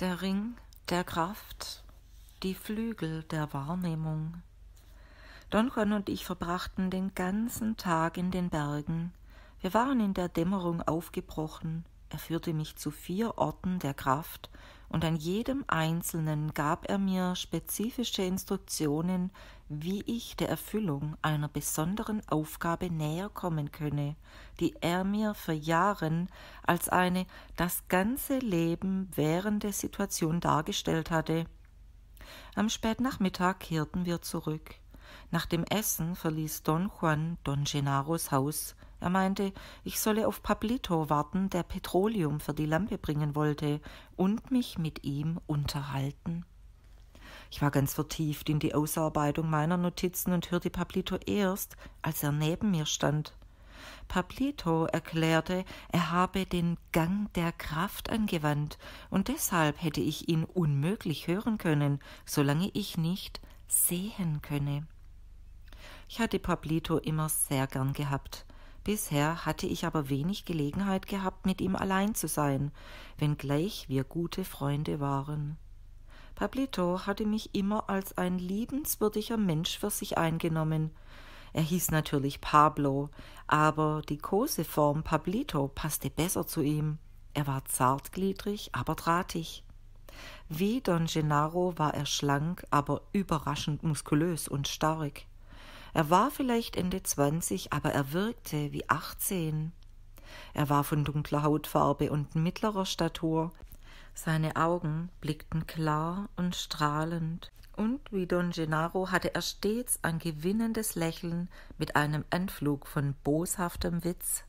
der Ring der Kraft, die Flügel der Wahrnehmung. Don Juan und ich verbrachten den ganzen Tag in den Bergen. Wir waren in der Dämmerung aufgebrochen. Er führte mich zu vier Orten der Kraft und an jedem einzelnen gab er mir spezifische Instruktionen, wie ich der Erfüllung einer besonderen Aufgabe näher kommen könne, die er mir für Jahren als eine das ganze Leben währende Situation dargestellt hatte. Am Spätnachmittag kehrten wir zurück. Nach dem Essen verließ Don Juan Don Gennaros Haus er meinte, ich solle auf Pablito warten, der Petroleum für die Lampe bringen wollte, und mich mit ihm unterhalten. Ich war ganz vertieft in die Ausarbeitung meiner Notizen und hörte Pablito erst, als er neben mir stand. Pablito erklärte, er habe den Gang der Kraft angewandt und deshalb hätte ich ihn unmöglich hören können, solange ich nicht sehen könne. Ich hatte Pablito immer sehr gern gehabt. Bisher hatte ich aber wenig Gelegenheit gehabt, mit ihm allein zu sein, wenngleich wir gute Freunde waren. Pablito hatte mich immer als ein liebenswürdiger Mensch für sich eingenommen. Er hieß natürlich Pablo, aber die Koseform Pablito passte besser zu ihm. Er war zartgliedrig, aber drahtig. Wie Don Gennaro war er schlank, aber überraschend muskulös und stark. Er war vielleicht Ende 20, aber er wirkte wie 18. Er war von dunkler Hautfarbe und mittlerer Statur. Seine Augen blickten klar und strahlend. Und wie Don Gennaro hatte er stets ein gewinnendes Lächeln mit einem Anflug von boshaftem Witz.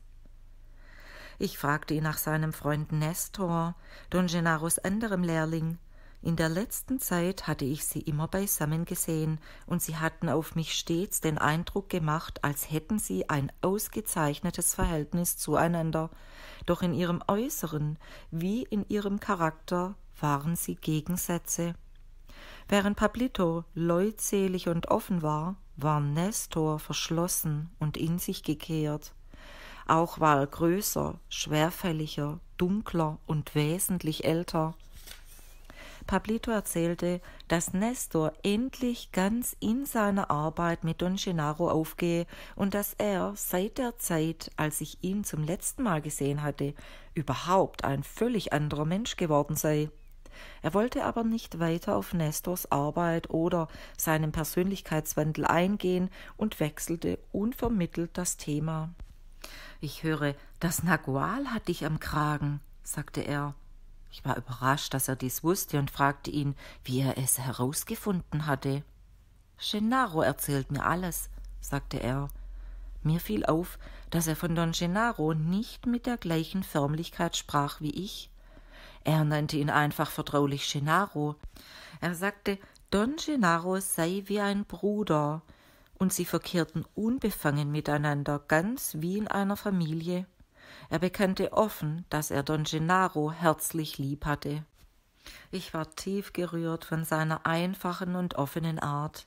Ich fragte ihn nach seinem Freund Nestor, Don Gennaros anderem Lehrling, in der letzten Zeit hatte ich sie immer beisammen gesehen, und sie hatten auf mich stets den Eindruck gemacht, als hätten sie ein ausgezeichnetes Verhältnis zueinander, doch in ihrem Äußeren wie in ihrem Charakter waren sie Gegensätze. Während Pablito leutselig und offen war, war Nestor verschlossen und in sich gekehrt. Auch war er größer, schwerfälliger, dunkler und wesentlich älter. Pablito erzählte, dass Nestor endlich ganz in seiner Arbeit mit Don Gennaro aufgehe und dass er seit der Zeit, als ich ihn zum letzten Mal gesehen hatte, überhaupt ein völlig anderer Mensch geworden sei. Er wollte aber nicht weiter auf Nestors Arbeit oder seinen Persönlichkeitswandel eingehen und wechselte unvermittelt das Thema. Ich höre, das Nagual hat dich am Kragen, sagte er. Ich war überrascht, dass er dies wusste und fragte ihn, wie er es herausgefunden hatte. Gennaro erzählt mir alles, sagte er. Mir fiel auf, dass er von Don Gennaro nicht mit der gleichen Förmlichkeit sprach wie ich. Er nannte ihn einfach vertraulich Gennaro. Er sagte, Don Gennaro sei wie ein Bruder, und sie verkehrten unbefangen miteinander, ganz wie in einer Familie. Er bekannte offen, dass er Don Gennaro herzlich lieb hatte. Ich war tief gerührt von seiner einfachen und offenen Art.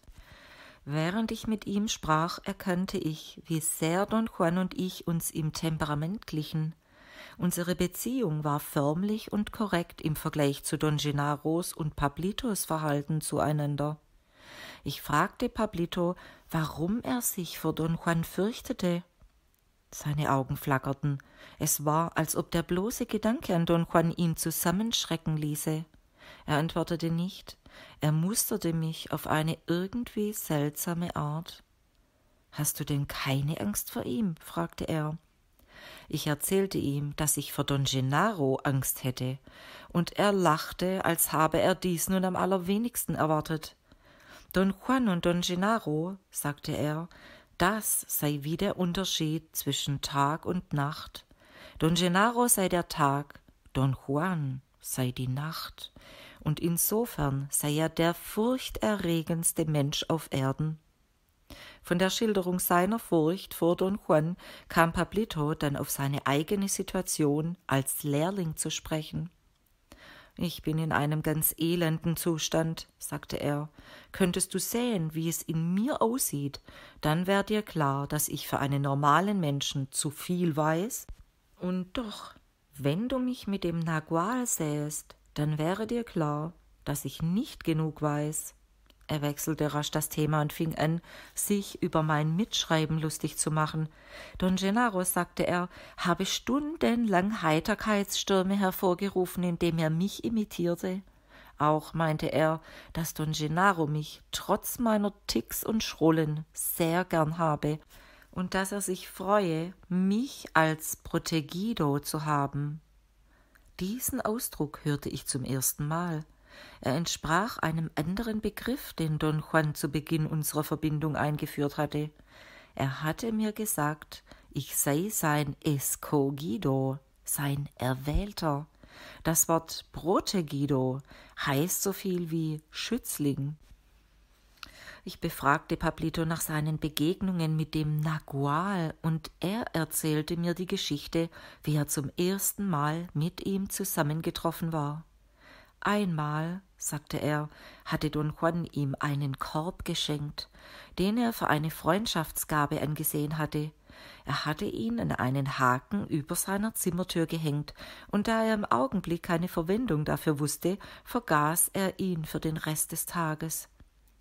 Während ich mit ihm sprach, erkannte ich, wie sehr Don Juan und ich uns im Temperament glichen. Unsere Beziehung war förmlich und korrekt im Vergleich zu Don Gennaros und Pablitos Verhalten zueinander. Ich fragte Pablito, warum er sich vor Don Juan fürchtete. Seine Augen flackerten. Es war, als ob der bloße Gedanke an Don Juan ihn zusammenschrecken ließe. Er antwortete nicht, er musterte mich auf eine irgendwie seltsame Art. Hast du denn keine Angst vor ihm? fragte er. Ich erzählte ihm, dass ich vor Don Gennaro Angst hätte, und er lachte, als habe er dies nun am allerwenigsten erwartet. Don Juan und Don Gennaro, sagte er, das sei wie der Unterschied zwischen Tag und Nacht. Don Gennaro sei der Tag, Don Juan sei die Nacht, und insofern sei er der furchterregendste Mensch auf Erden. Von der Schilderung seiner Furcht vor Don Juan kam Pablito dann auf seine eigene Situation als Lehrling zu sprechen. Ich bin in einem ganz elenden Zustand, sagte er. Könntest du sehen, wie es in mir aussieht, dann wär dir klar, dass ich für einen normalen Menschen zu viel weiß. Und doch, wenn du mich mit dem Nagual sähest, dann wäre dir klar, dass ich nicht genug weiß. Er wechselte rasch das Thema und fing an, sich über mein Mitschreiben lustig zu machen. Don Gennaro, sagte er, habe stundenlang Heiterkeitsstürme hervorgerufen, indem er mich imitierte. Auch meinte er, dass Don Gennaro mich trotz meiner Ticks und Schrullen sehr gern habe und dass er sich freue, mich als Protegido zu haben. Diesen Ausdruck hörte ich zum ersten Mal. Er entsprach einem anderen Begriff, den Don Juan zu Beginn unserer Verbindung eingeführt hatte. Er hatte mir gesagt, ich sei sein Escogido, sein Erwählter. Das Wort Protegido heißt so viel wie Schützling. Ich befragte Pablito nach seinen Begegnungen mit dem Nagual und er erzählte mir die Geschichte, wie er zum ersten Mal mit ihm zusammengetroffen war. Einmal, sagte er, hatte Don Juan ihm einen Korb geschenkt, den er für eine Freundschaftsgabe angesehen hatte. Er hatte ihn an einen Haken über seiner Zimmertür gehängt, und da er im Augenblick keine Verwendung dafür wusste, vergaß er ihn für den Rest des Tages.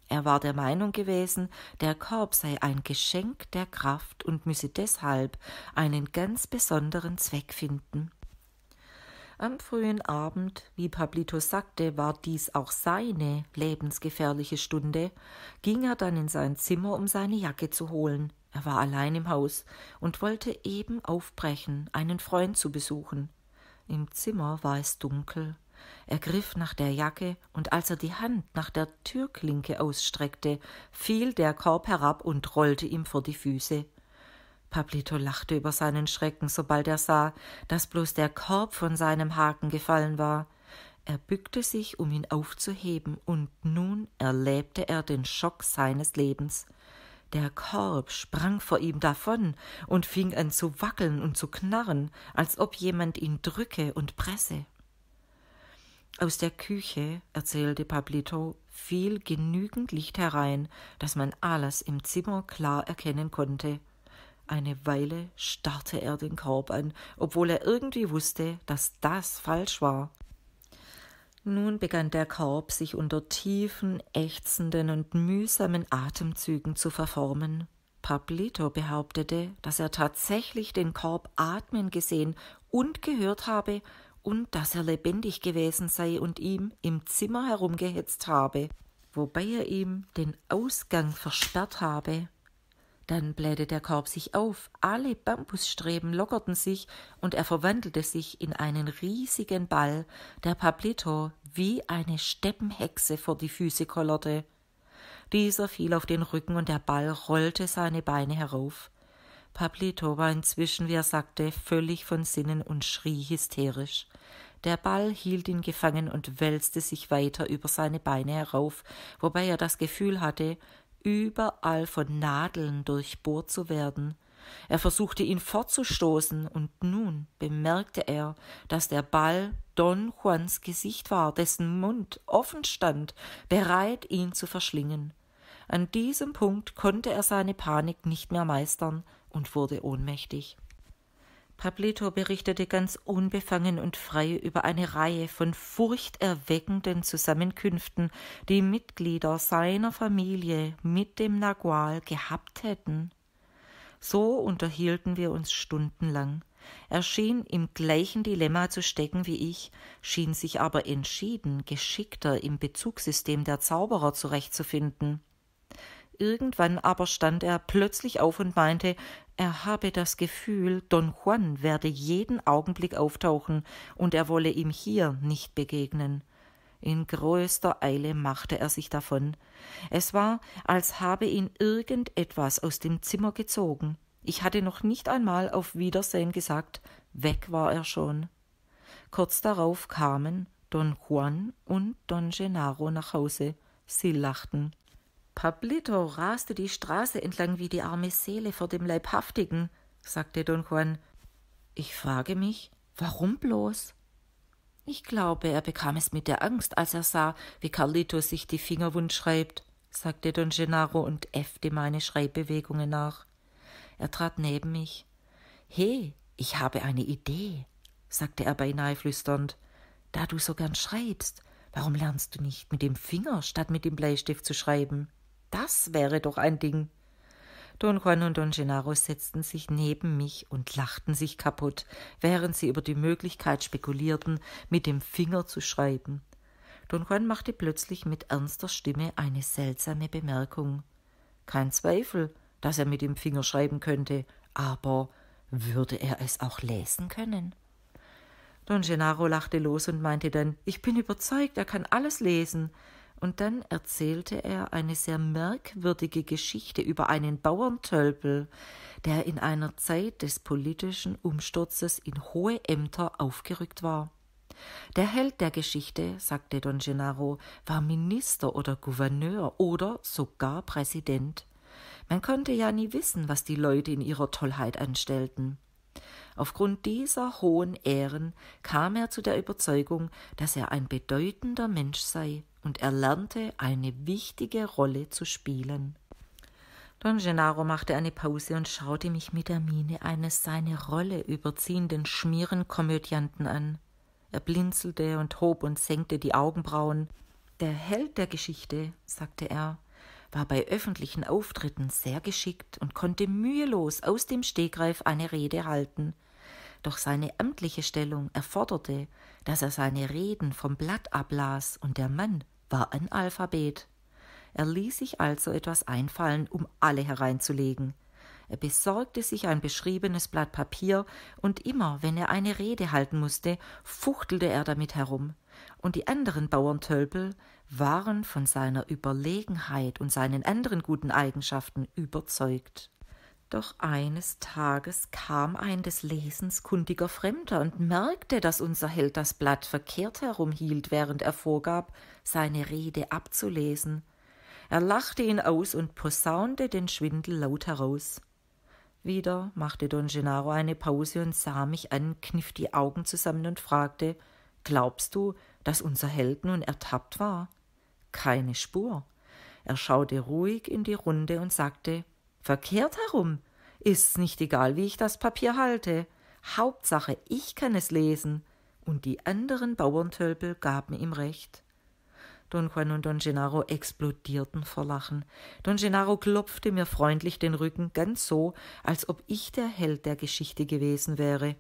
Er war der Meinung gewesen, der Korb sei ein Geschenk der Kraft und müsse deshalb einen ganz besonderen Zweck finden. Am frühen Abend, wie Pablito sagte, war dies auch seine lebensgefährliche Stunde, ging er dann in sein Zimmer, um seine Jacke zu holen. Er war allein im Haus und wollte eben aufbrechen, einen Freund zu besuchen. Im Zimmer war es dunkel. Er griff nach der Jacke, und als er die Hand nach der Türklinke ausstreckte, fiel der Korb herab und rollte ihm vor die Füße. Pablito lachte über seinen Schrecken, sobald er sah, dass bloß der Korb von seinem Haken gefallen war. Er bückte sich, um ihn aufzuheben, und nun erlebte er den Schock seines Lebens. Der Korb sprang vor ihm davon und fing an zu wackeln und zu knarren, als ob jemand ihn drücke und presse. Aus der Küche, erzählte Pablito, fiel genügend Licht herein, dass man alles im Zimmer klar erkennen konnte. Eine Weile starrte er den Korb an, obwohl er irgendwie wusste, dass das falsch war. Nun begann der Korb sich unter tiefen, ächzenden und mühsamen Atemzügen zu verformen. Pablito behauptete, dass er tatsächlich den Korb atmen gesehen und gehört habe und dass er lebendig gewesen sei und ihm im Zimmer herumgehetzt habe, wobei er ihm den Ausgang versperrt habe. Dann blähte der Korb sich auf, alle Bambusstreben lockerten sich und er verwandelte sich in einen riesigen Ball, der Pablito wie eine Steppenhexe vor die Füße kollerte. Dieser fiel auf den Rücken und der Ball rollte seine Beine herauf. Pablito war inzwischen, wie er sagte, völlig von Sinnen und schrie hysterisch. Der Ball hielt ihn gefangen und wälzte sich weiter über seine Beine herauf, wobei er das Gefühl hatte, überall von Nadeln durchbohrt zu werden. Er versuchte ihn fortzustoßen, und nun bemerkte er, dass der Ball Don Juans Gesicht war, dessen Mund offen stand, bereit ihn zu verschlingen. An diesem Punkt konnte er seine Panik nicht mehr meistern und wurde ohnmächtig. Pablito berichtete ganz unbefangen und frei über eine Reihe von furchterweckenden Zusammenkünften, die Mitglieder seiner Familie mit dem Nagual gehabt hätten. So unterhielten wir uns stundenlang. Er schien im gleichen Dilemma zu stecken wie ich, schien sich aber entschieden geschickter im Bezugssystem der Zauberer zurechtzufinden. Irgendwann aber stand er plötzlich auf und meinte, er habe das Gefühl, Don Juan werde jeden Augenblick auftauchen und er wolle ihm hier nicht begegnen. In größter Eile machte er sich davon. Es war, als habe ihn irgendetwas aus dem Zimmer gezogen. Ich hatte noch nicht einmal auf Wiedersehen gesagt, weg war er schon. Kurz darauf kamen Don Juan und Don Gennaro nach Hause. Sie lachten. Pablito raste die Straße entlang wie die arme Seele vor dem Leibhaftigen, sagte Don Juan. Ich frage mich, warum bloß? Ich glaube, er bekam es mit der Angst, als er sah, wie Carlito sich die Finger wund schreibt, sagte Don Gennaro und äffte meine Schreibbewegungen nach. Er trat neben mich. He, ich habe eine Idee, sagte er beinahe flüsternd. Da du so gern schreibst, warum lernst du nicht mit dem Finger statt mit dem Bleistift zu schreiben? Das wäre doch ein Ding. Don Juan und Don Gennaro setzten sich neben mich und lachten sich kaputt, während sie über die Möglichkeit spekulierten, mit dem Finger zu schreiben. Don Juan machte plötzlich mit ernster Stimme eine seltsame Bemerkung. Kein Zweifel, dass er mit dem Finger schreiben könnte, aber würde er es auch lesen können? Don Gennaro lachte los und meinte dann, ich bin überzeugt, er kann alles lesen und dann erzählte er eine sehr merkwürdige Geschichte über einen Bauerntölpel, der in einer Zeit des politischen Umsturzes in hohe Ämter aufgerückt war. Der Held der Geschichte, sagte Don Gennaro, war Minister oder Gouverneur oder sogar Präsident. Man konnte ja nie wissen, was die Leute in ihrer Tollheit anstellten. Aufgrund dieser hohen Ehren kam er zu der Überzeugung, dass er ein bedeutender Mensch sei und er lernte eine wichtige Rolle zu spielen. Don Gennaro machte eine Pause und schaute mich mit der Miene eines seine Rolle überziehenden Schmierenkomödianten an. Er blinzelte und hob und senkte die Augenbrauen. Der Held der Geschichte, sagte er, war bei öffentlichen Auftritten sehr geschickt und konnte mühelos aus dem Stegreif eine Rede halten. Doch seine amtliche Stellung erforderte, dass er seine Reden vom Blatt ablas und der Mann war ein Alphabet. Er ließ sich also etwas einfallen, um alle hereinzulegen. Er besorgte sich ein beschriebenes Blatt Papier, und immer, wenn er eine Rede halten musste, fuchtelte er damit herum, und die anderen Bauerntölpel waren von seiner Überlegenheit und seinen anderen guten Eigenschaften überzeugt. Doch eines Tages kam ein des Lesens kundiger Fremder und merkte, dass unser Held das Blatt verkehrt herumhielt, während er vorgab, seine Rede abzulesen. Er lachte ihn aus und posaunte den Schwindel laut heraus. Wieder machte Don Gennaro eine Pause und sah mich an, kniff die Augen zusammen und fragte Glaubst du, dass unser Held nun ertappt war? Keine Spur. Er schaute ruhig in die Runde und sagte Verkehrt herum. Ist's nicht egal, wie ich das Papier halte. Hauptsache, ich kann es lesen. Und die anderen Bauerntölpel gaben ihm recht. Don Juan und Don Gennaro explodierten vor Lachen. Don Gennaro klopfte mir freundlich den Rücken, ganz so, als ob ich der Held der Geschichte gewesen wäre.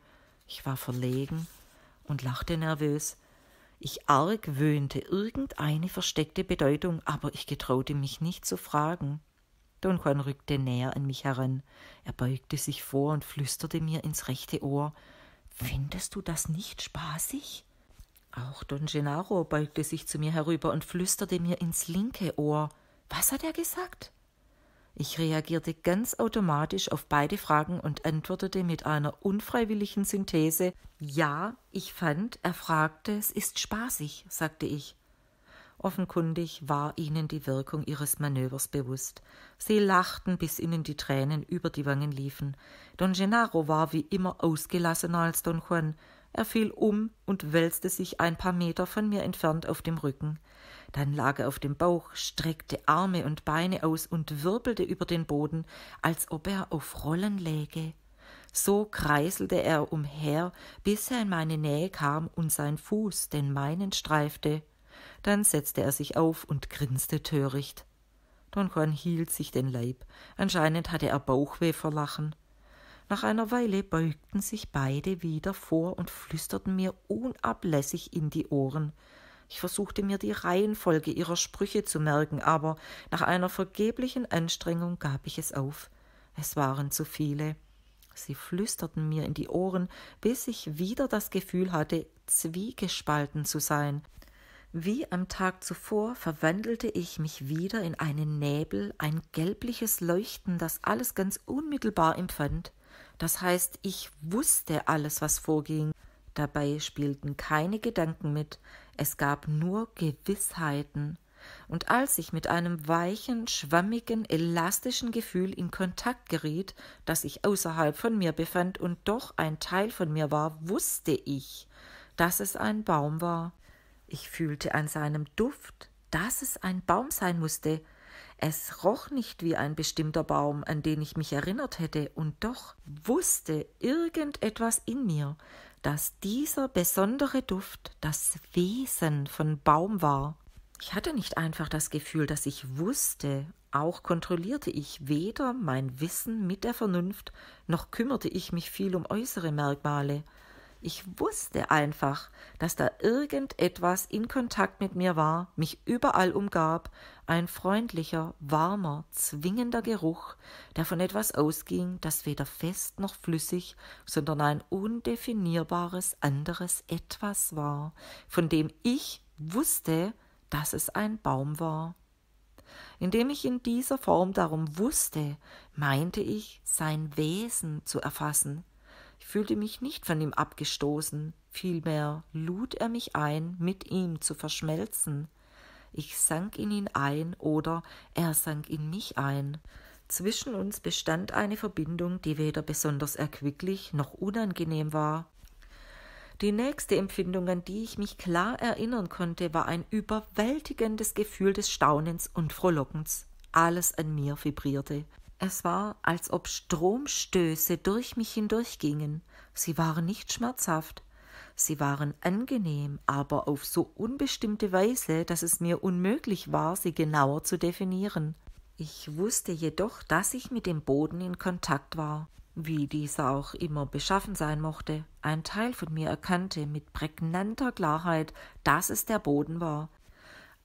Ich war verlegen und lachte nervös. Ich argwöhnte irgendeine versteckte Bedeutung, aber ich getraute mich nicht zu fragen. Don Juan rückte näher an mich heran. Er beugte sich vor und flüsterte mir ins rechte Ohr. Findest du das nicht spaßig? Auch Don Gennaro beugte sich zu mir herüber und flüsterte mir ins linke Ohr. Was hat er gesagt? Ich reagierte ganz automatisch auf beide Fragen und antwortete mit einer unfreiwilligen Synthese Ja, ich fand, er fragte, es ist spaßig, sagte ich. Offenkundig war ihnen die Wirkung ihres Manövers bewusst. Sie lachten, bis ihnen die Tränen über die Wangen liefen. Don Gennaro war wie immer ausgelassener als Don Juan. Er fiel um und wälzte sich ein paar Meter von mir entfernt auf dem Rücken. Dann lag er auf dem Bauch, streckte Arme und Beine aus und wirbelte über den Boden, als ob er auf Rollen läge. So kreiselte er umher, bis er in meine Nähe kam und sein Fuß den meinen streifte. Dann setzte er sich auf und grinste töricht. Don Juan hielt sich den Leib. Anscheinend hatte er Bauchweh vor Lachen. Nach einer Weile beugten sich beide wieder vor und flüsterten mir unablässig in die Ohren. Ich versuchte mir die Reihenfolge ihrer Sprüche zu merken, aber nach einer vergeblichen Anstrengung gab ich es auf. Es waren zu viele. Sie flüsterten mir in die Ohren, bis ich wieder das Gefühl hatte, zwiegespalten zu sein. Wie am Tag zuvor verwandelte ich mich wieder in einen Nebel, ein gelbliches Leuchten, das alles ganz unmittelbar empfand. Das heißt, ich wusste alles, was vorging. Dabei spielten keine Gedanken mit, es gab nur Gewissheiten. Und als ich mit einem weichen, schwammigen, elastischen Gefühl in Kontakt geriet, das sich außerhalb von mir befand und doch ein Teil von mir war, wusste ich, dass es ein Baum war. Ich fühlte an seinem Duft, dass es ein Baum sein musste. Es roch nicht wie ein bestimmter Baum, an den ich mich erinnert hätte, und doch wusste irgendetwas in mir, dass dieser besondere Duft das Wesen von Baum war. Ich hatte nicht einfach das Gefühl, dass ich wusste, auch kontrollierte ich weder mein Wissen mit der Vernunft, noch kümmerte ich mich viel um äußere Merkmale. Ich wusste einfach, dass da irgendetwas in Kontakt mit mir war, mich überall umgab, ein freundlicher, warmer, zwingender Geruch, der von etwas ausging, das weder fest noch flüssig, sondern ein undefinierbares anderes etwas war, von dem ich wusste, dass es ein Baum war. Indem ich in dieser Form darum wusste, meinte ich, sein Wesen zu erfassen, ich fühlte mich nicht von ihm abgestoßen, vielmehr lud er mich ein, mit ihm zu verschmelzen. Ich sank in ihn ein oder er sank in mich ein. Zwischen uns bestand eine Verbindung, die weder besonders erquicklich noch unangenehm war. Die nächste Empfindung, an die ich mich klar erinnern konnte, war ein überwältigendes Gefühl des Staunens und Frohlockens. Alles an mir vibrierte. Es war, als ob Stromstöße durch mich hindurchgingen. Sie waren nicht schmerzhaft. Sie waren angenehm, aber auf so unbestimmte Weise, dass es mir unmöglich war, sie genauer zu definieren. Ich wusste jedoch, dass ich mit dem Boden in Kontakt war, wie dieser auch immer beschaffen sein mochte. Ein Teil von mir erkannte mit prägnanter Klarheit, dass es der Boden war,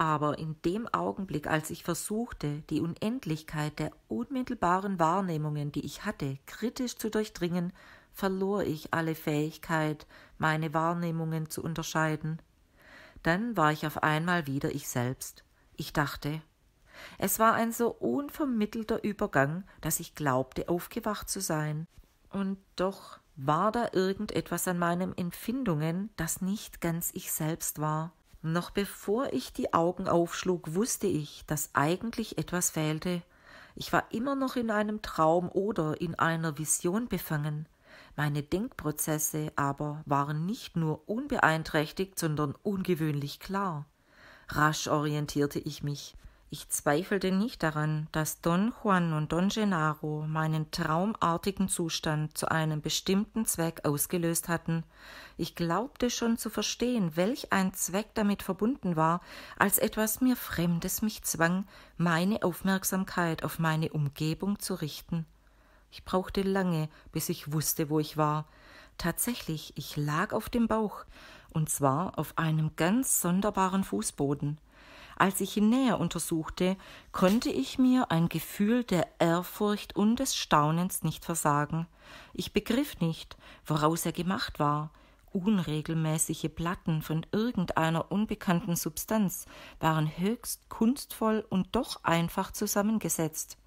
aber in dem Augenblick, als ich versuchte, die Unendlichkeit der unmittelbaren Wahrnehmungen, die ich hatte, kritisch zu durchdringen, verlor ich alle Fähigkeit, meine Wahrnehmungen zu unterscheiden. Dann war ich auf einmal wieder ich selbst. Ich dachte, es war ein so unvermittelter Übergang, dass ich glaubte, aufgewacht zu sein. Und doch war da irgendetwas an meinen Empfindungen, das nicht ganz ich selbst war. Noch bevor ich die Augen aufschlug, wusste ich, dass eigentlich etwas fehlte. Ich war immer noch in einem Traum oder in einer Vision befangen. Meine Denkprozesse aber waren nicht nur unbeeinträchtigt, sondern ungewöhnlich klar. Rasch orientierte ich mich. Ich zweifelte nicht daran, dass Don Juan und Don Gennaro meinen traumartigen Zustand zu einem bestimmten Zweck ausgelöst hatten. Ich glaubte schon zu verstehen, welch ein Zweck damit verbunden war, als etwas mir Fremdes mich zwang, meine Aufmerksamkeit auf meine Umgebung zu richten. Ich brauchte lange, bis ich wusste, wo ich war. Tatsächlich, ich lag auf dem Bauch, und zwar auf einem ganz sonderbaren Fußboden. Als ich ihn näher untersuchte, konnte ich mir ein Gefühl der Ehrfurcht und des Staunens nicht versagen. Ich begriff nicht, woraus er gemacht war. Unregelmäßige Platten von irgendeiner unbekannten Substanz waren höchst kunstvoll und doch einfach zusammengesetzt.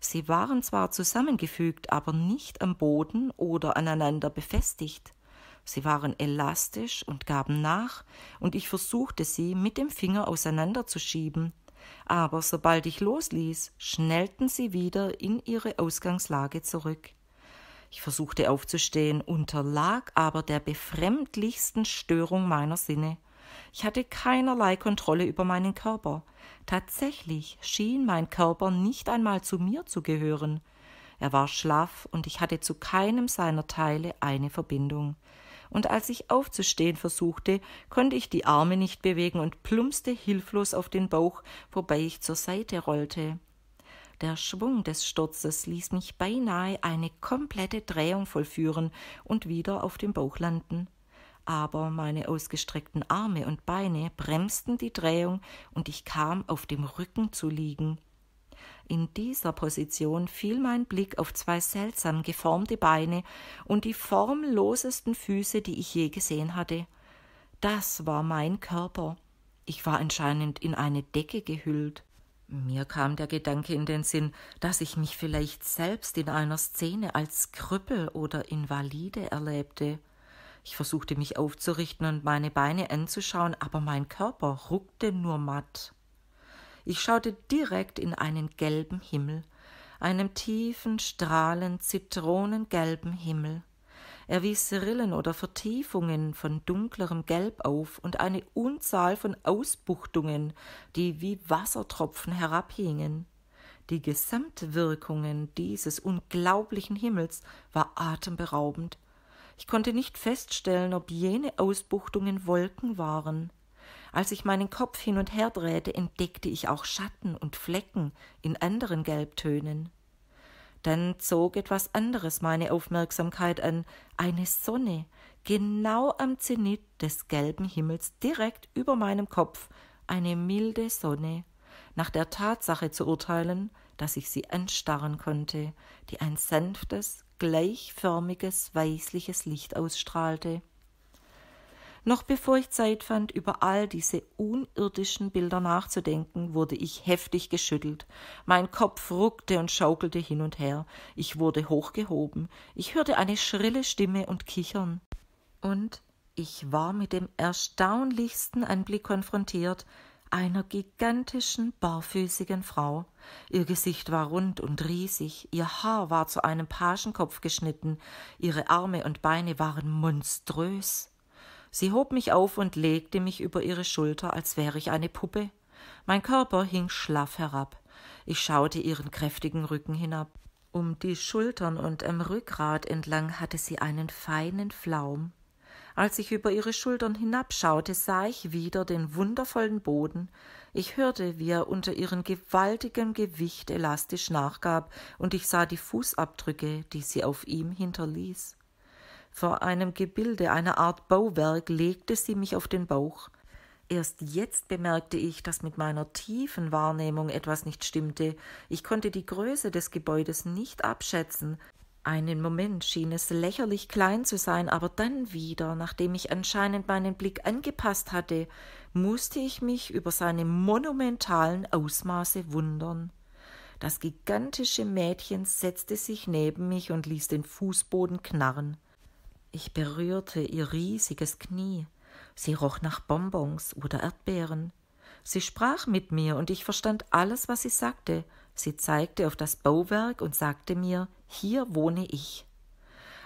Sie waren zwar zusammengefügt, aber nicht am Boden oder aneinander befestigt. Sie waren elastisch und gaben nach, und ich versuchte sie mit dem Finger auseinanderzuschieben, aber sobald ich losließ, schnellten sie wieder in ihre Ausgangslage zurück. Ich versuchte aufzustehen, unterlag aber der befremdlichsten Störung meiner Sinne. Ich hatte keinerlei Kontrolle über meinen Körper. Tatsächlich schien mein Körper nicht einmal zu mir zu gehören. Er war schlaff und ich hatte zu keinem seiner Teile eine Verbindung und als ich aufzustehen versuchte, konnte ich die Arme nicht bewegen und plumpste hilflos auf den Bauch, wobei ich zur Seite rollte. Der Schwung des Sturzes ließ mich beinahe eine komplette Drehung vollführen und wieder auf dem Bauch landen. Aber meine ausgestreckten Arme und Beine bremsten die Drehung und ich kam auf dem Rücken zu liegen. In dieser Position fiel mein Blick auf zwei seltsam geformte Beine und die formlosesten Füße, die ich je gesehen hatte. Das war mein Körper. Ich war anscheinend in eine Decke gehüllt. Mir kam der Gedanke in den Sinn, dass ich mich vielleicht selbst in einer Szene als Krüppel oder Invalide erlebte. Ich versuchte mich aufzurichten und meine Beine anzuschauen, aber mein Körper ruckte nur matt. Ich schaute direkt in einen gelben Himmel, einem tiefen, strahlend zitronengelben Himmel. Er wies Rillen oder Vertiefungen von dunklerem Gelb auf und eine Unzahl von Ausbuchtungen, die wie Wassertropfen herabhingen. Die Gesamtwirkungen dieses unglaublichen Himmels war atemberaubend. Ich konnte nicht feststellen, ob jene Ausbuchtungen Wolken waren. Als ich meinen Kopf hin und her drehte, entdeckte ich auch Schatten und Flecken in anderen Gelbtönen. Dann zog etwas anderes meine Aufmerksamkeit an, eine Sonne, genau am Zenit des gelben Himmels, direkt über meinem Kopf, eine milde Sonne, nach der Tatsache zu urteilen, dass ich sie anstarren konnte, die ein sanftes, gleichförmiges, weißliches Licht ausstrahlte. Noch bevor ich Zeit fand, über all diese unirdischen Bilder nachzudenken, wurde ich heftig geschüttelt. Mein Kopf ruckte und schaukelte hin und her. Ich wurde hochgehoben. Ich hörte eine schrille Stimme und Kichern. Und ich war mit dem erstaunlichsten Anblick konfrontiert, einer gigantischen, barfüßigen Frau. Ihr Gesicht war rund und riesig, ihr Haar war zu einem Pagenkopf geschnitten, ihre Arme und Beine waren monströs. Sie hob mich auf und legte mich über ihre Schulter, als wäre ich eine Puppe. Mein Körper hing schlaff herab. Ich schaute ihren kräftigen Rücken hinab. Um die Schultern und am Rückgrat entlang hatte sie einen feinen Flaum. Als ich über ihre Schultern hinabschaute, sah ich wieder den wundervollen Boden. Ich hörte, wie er unter ihrem gewaltigen Gewicht elastisch nachgab, und ich sah die Fußabdrücke, die sie auf ihm hinterließ vor einem Gebilde, einer Art Bauwerk, legte sie mich auf den Bauch. Erst jetzt bemerkte ich, dass mit meiner tiefen Wahrnehmung etwas nicht stimmte. Ich konnte die Größe des Gebäudes nicht abschätzen. Einen Moment schien es lächerlich klein zu sein, aber dann wieder, nachdem ich anscheinend meinen Blick angepasst hatte, musste ich mich über seine monumentalen Ausmaße wundern. Das gigantische Mädchen setzte sich neben mich und ließ den Fußboden knarren. Ich berührte ihr riesiges Knie. Sie roch nach Bonbons oder Erdbeeren. Sie sprach mit mir und ich verstand alles, was sie sagte. Sie zeigte auf das Bauwerk und sagte mir, hier wohne ich.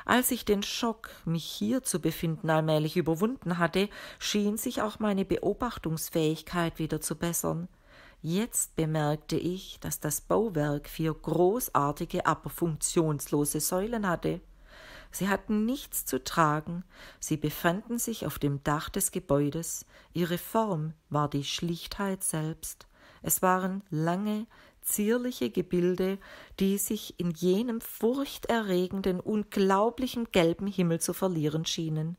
Als ich den Schock, mich hier zu befinden, allmählich überwunden hatte, schien sich auch meine Beobachtungsfähigkeit wieder zu bessern. Jetzt bemerkte ich, dass das Bauwerk vier großartige, aber funktionslose Säulen hatte. Sie hatten nichts zu tragen, sie befanden sich auf dem Dach des Gebäudes, ihre Form war die Schlichtheit selbst, es waren lange, zierliche Gebilde, die sich in jenem furchterregenden, unglaublichen gelben Himmel zu verlieren schienen.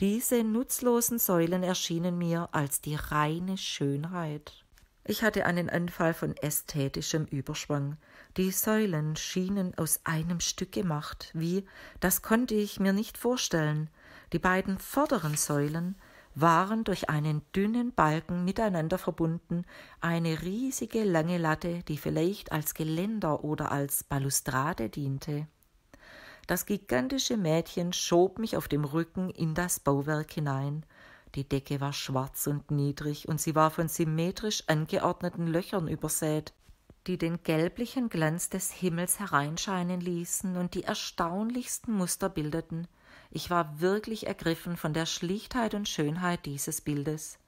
Diese nutzlosen Säulen erschienen mir als die reine Schönheit. Ich hatte einen Anfall von ästhetischem Überschwang. Die Säulen schienen aus einem Stück gemacht, wie, das konnte ich mir nicht vorstellen. Die beiden vorderen Säulen waren durch einen dünnen Balken miteinander verbunden, eine riesige lange Latte, die vielleicht als Geländer oder als Balustrade diente. Das gigantische Mädchen schob mich auf dem Rücken in das Bauwerk hinein. Die Decke war schwarz und niedrig und sie war von symmetrisch angeordneten Löchern übersät die den gelblichen Glanz des Himmels hereinscheinen ließen und die erstaunlichsten Muster bildeten. Ich war wirklich ergriffen von der Schlichtheit und Schönheit dieses Bildes.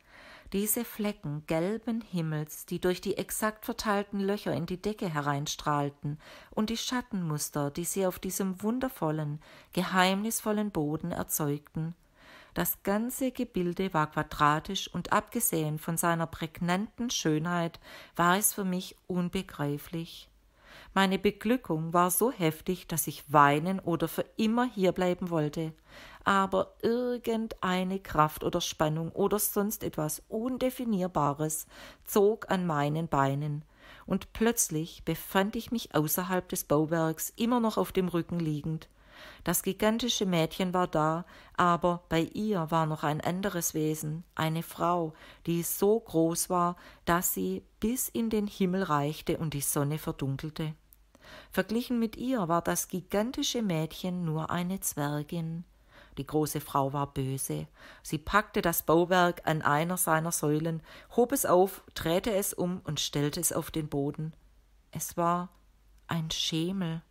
Diese Flecken gelben Himmels, die durch die exakt verteilten Löcher in die Decke hereinstrahlten, und die Schattenmuster, die sie auf diesem wundervollen, geheimnisvollen Boden erzeugten, das ganze Gebilde war quadratisch und abgesehen von seiner prägnanten Schönheit war es für mich unbegreiflich. Meine Beglückung war so heftig, dass ich weinen oder für immer hierbleiben wollte. Aber irgendeine Kraft oder Spannung oder sonst etwas Undefinierbares zog an meinen Beinen, und plötzlich befand ich mich außerhalb des Bauwerks, immer noch auf dem Rücken liegend. Das gigantische Mädchen war da, aber bei ihr war noch ein anderes Wesen, eine Frau, die so groß war, dass sie bis in den Himmel reichte und die Sonne verdunkelte. Verglichen mit ihr war das gigantische Mädchen nur eine Zwergin. Die große Frau war böse. Sie packte das Bauwerk an einer seiner Säulen, hob es auf, drehte es um und stellte es auf den Boden. Es war ein Schemel.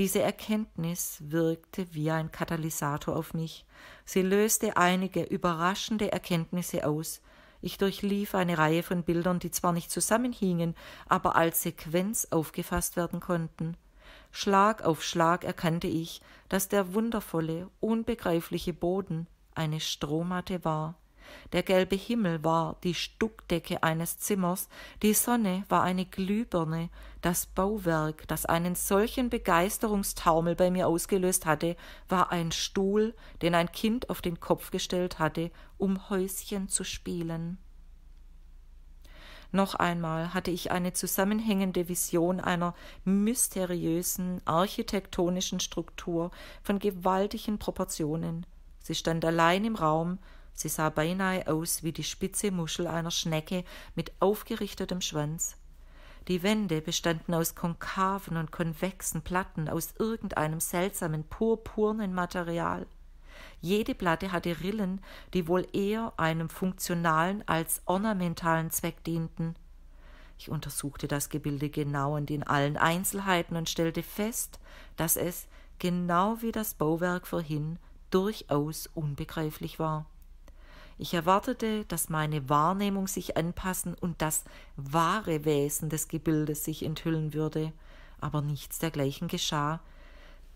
Diese Erkenntnis wirkte wie ein Katalysator auf mich. Sie löste einige überraschende Erkenntnisse aus. Ich durchlief eine Reihe von Bildern, die zwar nicht zusammenhingen, aber als Sequenz aufgefasst werden konnten. Schlag auf Schlag erkannte ich, dass der wundervolle, unbegreifliche Boden eine Strohmatte war. Der gelbe Himmel war die Stuckdecke eines Zimmers, die Sonne war eine Glühbirne, das Bauwerk, das einen solchen Begeisterungstaumel bei mir ausgelöst hatte, war ein Stuhl, den ein Kind auf den Kopf gestellt hatte, um Häuschen zu spielen. Noch einmal hatte ich eine zusammenhängende Vision einer mysteriösen architektonischen Struktur von gewaltigen Proportionen. Sie stand allein im Raum, Sie sah beinahe aus wie die spitze Muschel einer Schnecke mit aufgerichtetem Schwanz. Die Wände bestanden aus konkaven und konvexen Platten aus irgendeinem seltsamen purpurnen Material. Jede Platte hatte Rillen, die wohl eher einem funktionalen als ornamentalen Zweck dienten. Ich untersuchte das Gebilde genau und in allen Einzelheiten und stellte fest, dass es, genau wie das Bauwerk vorhin, durchaus unbegreiflich war. Ich erwartete, dass meine Wahrnehmung sich anpassen und das wahre Wesen des Gebildes sich enthüllen würde, aber nichts dergleichen geschah.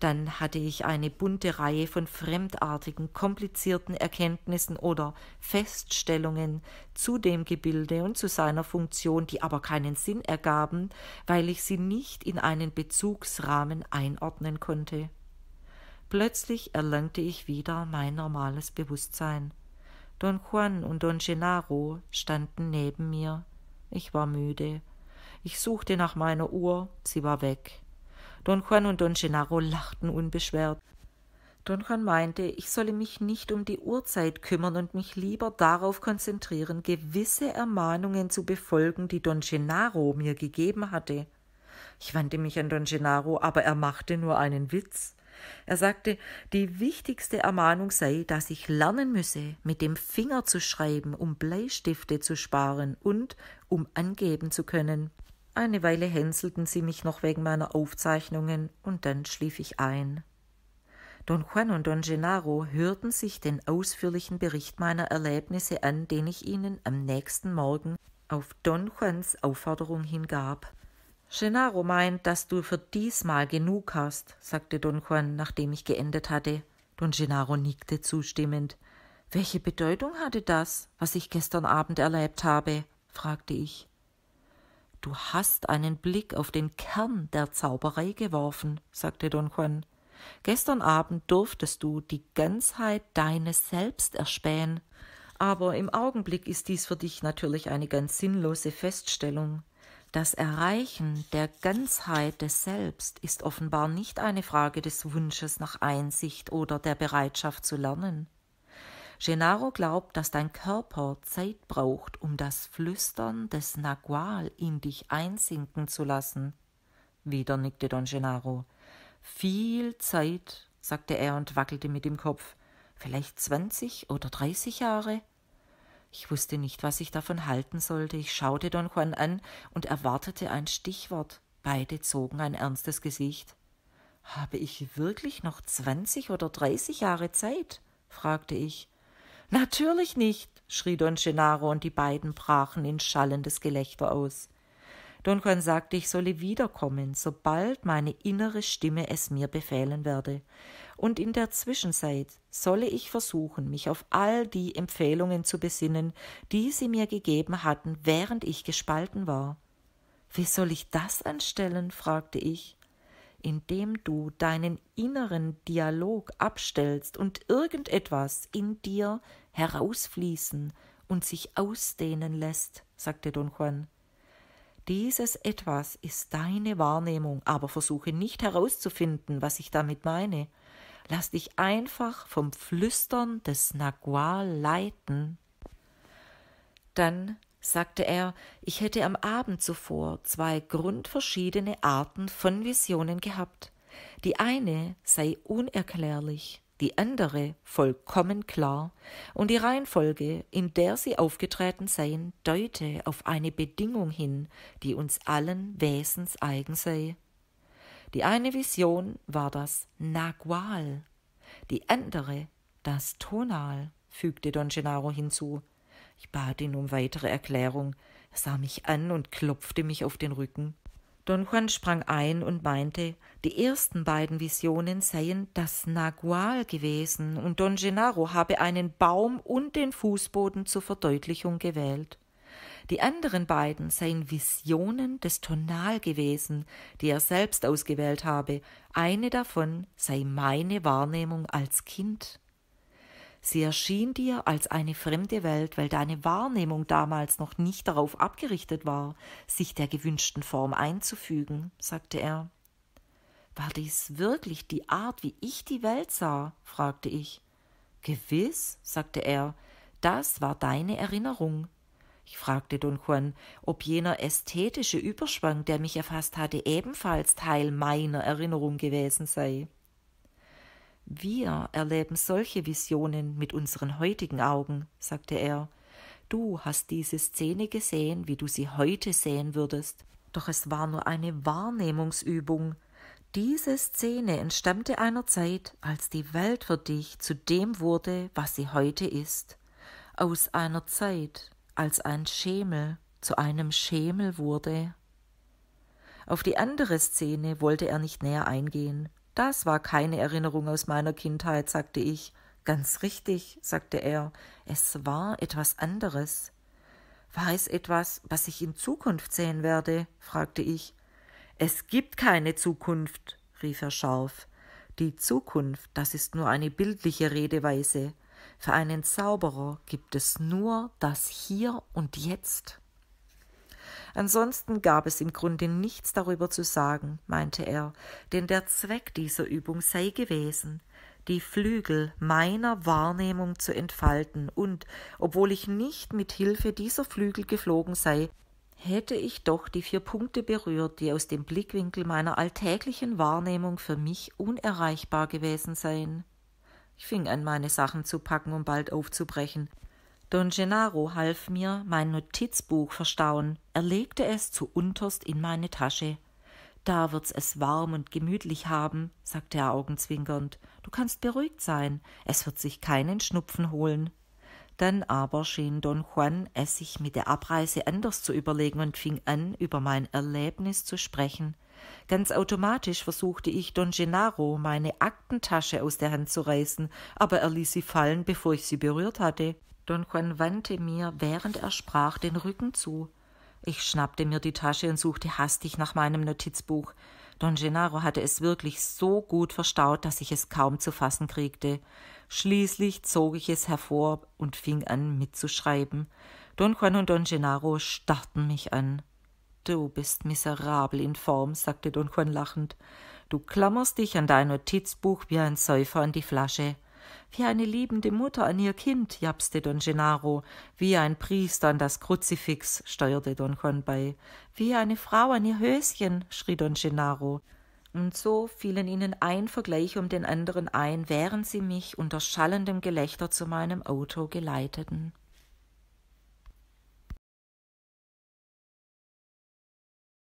Dann hatte ich eine bunte Reihe von fremdartigen, komplizierten Erkenntnissen oder Feststellungen zu dem Gebilde und zu seiner Funktion, die aber keinen Sinn ergaben, weil ich sie nicht in einen Bezugsrahmen einordnen konnte. Plötzlich erlangte ich wieder mein normales Bewusstsein. Don Juan und Don Gennaro standen neben mir. Ich war müde. Ich suchte nach meiner Uhr, sie war weg. Don Juan und Don Gennaro lachten unbeschwert. Don Juan meinte, ich solle mich nicht um die Uhrzeit kümmern und mich lieber darauf konzentrieren, gewisse Ermahnungen zu befolgen, die Don Gennaro mir gegeben hatte. Ich wandte mich an Don Gennaro, aber er machte nur einen Witz. Er sagte, die wichtigste Ermahnung sei, dass ich lernen müsse, mit dem Finger zu schreiben, um Bleistifte zu sparen und um angeben zu können. Eine Weile hänselten sie mich noch wegen meiner Aufzeichnungen, und dann schlief ich ein. Don Juan und Don Gennaro hörten sich den ausführlichen Bericht meiner Erlebnisse an, den ich ihnen am nächsten Morgen auf Don Juans Aufforderung hingab. Gennaro meint, dass du für diesmal genug hast, sagte Don Juan, nachdem ich geendet hatte. Don Gennaro nickte zustimmend. Welche Bedeutung hatte das, was ich gestern Abend erlebt habe? fragte ich. Du hast einen Blick auf den Kern der Zauberei geworfen, sagte Don Juan. Gestern Abend durftest du die Ganzheit deines Selbst erspähen, aber im Augenblick ist dies für dich natürlich eine ganz sinnlose Feststellung. Das Erreichen der Ganzheit des Selbst ist offenbar nicht eine Frage des Wunsches nach Einsicht oder der Bereitschaft zu lernen. Gennaro glaubt, dass dein Körper Zeit braucht, um das Flüstern des Nagual in dich einsinken zu lassen. Wieder nickte Don Gennaro. Viel Zeit, sagte er und wackelte mit dem Kopf. Vielleicht zwanzig oder dreißig Jahre? Ich wusste nicht, was ich davon halten sollte. Ich schaute Don Juan an und erwartete ein Stichwort. Beide zogen ein ernstes Gesicht. Habe ich wirklich noch zwanzig oder dreißig Jahre Zeit? fragte ich. Natürlich nicht, schrie Don Gennaro, und die beiden brachen in schallendes Gelächter aus. Don Juan sagte, ich solle wiederkommen, sobald meine innere Stimme es mir befehlen werde. Und in der Zwischenzeit solle ich versuchen, mich auf all die Empfehlungen zu besinnen, die sie mir gegeben hatten, während ich gespalten war. Wie soll ich das anstellen? fragte ich. Indem du deinen inneren Dialog abstellst und irgendetwas in dir herausfließen und sich ausdehnen lässt, sagte Don Juan. Dieses etwas ist deine Wahrnehmung, aber versuche nicht herauszufinden, was ich damit meine. Lass dich einfach vom Flüstern des Nagual leiten. Dann sagte er, ich hätte am Abend zuvor zwei grundverschiedene Arten von Visionen gehabt. Die eine sei unerklärlich, die andere vollkommen klar, und die Reihenfolge, in der sie aufgetreten seien, deute auf eine Bedingung hin, die uns allen Wesens eigen sei. Die eine Vision war das Nagual, die andere das Tonal, fügte Don Gennaro hinzu. Ich bat ihn um weitere Erklärung, er sah mich an und klopfte mich auf den Rücken. Don Juan sprang ein und meinte, die ersten beiden Visionen seien das Nagual gewesen und Don Gennaro habe einen Baum und den Fußboden zur Verdeutlichung gewählt. Die anderen beiden seien Visionen des Tonal gewesen, die er selbst ausgewählt habe. Eine davon sei meine Wahrnehmung als Kind. Sie erschien dir als eine fremde Welt, weil deine Wahrnehmung damals noch nicht darauf abgerichtet war, sich der gewünschten Form einzufügen, sagte er. War dies wirklich die Art, wie ich die Welt sah? fragte ich. Gewiss, sagte er, das war deine Erinnerung. Ich fragte Don Juan, ob jener ästhetische Überschwang, der mich erfasst hatte, ebenfalls Teil meiner Erinnerung gewesen sei. Wir erleben solche Visionen mit unseren heutigen Augen, sagte er. Du hast diese Szene gesehen, wie du sie heute sehen würdest. Doch es war nur eine Wahrnehmungsübung. Diese Szene entstammte einer Zeit, als die Welt für dich zu dem wurde, was sie heute ist. Aus einer Zeit, als ein Schemel zu einem Schemel wurde. Auf die andere Szene wollte er nicht näher eingehen. Das war keine Erinnerung aus meiner Kindheit, sagte ich. Ganz richtig, sagte er, es war etwas anderes. War es etwas, was ich in Zukunft sehen werde? fragte ich. Es gibt keine Zukunft, rief er scharf. Die Zukunft, das ist nur eine bildliche Redeweise. Für einen Zauberer gibt es nur das Hier und Jetzt. Ansonsten gab es im Grunde nichts darüber zu sagen, meinte er, denn der Zweck dieser Übung sei gewesen, die Flügel meiner Wahrnehmung zu entfalten, und obwohl ich nicht mit Hilfe dieser Flügel geflogen sei, hätte ich doch die vier Punkte berührt, die aus dem Blickwinkel meiner alltäglichen Wahrnehmung für mich unerreichbar gewesen seien. Ich fing an, meine Sachen zu packen, um bald aufzubrechen, Don Gennaro half mir mein Notizbuch verstauen. Er legte es zu unterst in meine Tasche. Da wird's es warm und gemütlich haben, sagte er augenzwinkernd. Du kannst beruhigt sein. Es wird sich keinen Schnupfen holen. Dann aber schien Don Juan es sich mit der Abreise anders zu überlegen und fing an, über mein Erlebnis zu sprechen. Ganz automatisch versuchte ich, Don Gennaro meine Aktentasche aus der Hand zu reißen, aber er ließ sie fallen, bevor ich sie berührt hatte. Don Juan wandte mir, während er sprach, den Rücken zu. Ich schnappte mir die Tasche und suchte hastig nach meinem Notizbuch. Don Gennaro hatte es wirklich so gut verstaut, dass ich es kaum zu fassen kriegte. Schließlich zog ich es hervor und fing an mitzuschreiben. Don Juan und Don Gennaro starrten mich an. Du bist miserabel in Form, sagte Don Juan lachend. Du klammerst dich an dein Notizbuch wie ein Säufer an die Flasche wie eine liebende Mutter an ihr Kind, japste Don Gennaro, wie ein Priester an das Kruzifix, steuerte Don Juan bei, wie eine Frau an ihr Höschen, schrie Don Gennaro. Und so fielen ihnen ein Vergleich um den anderen ein, während sie mich unter schallendem Gelächter zu meinem Auto geleiteten.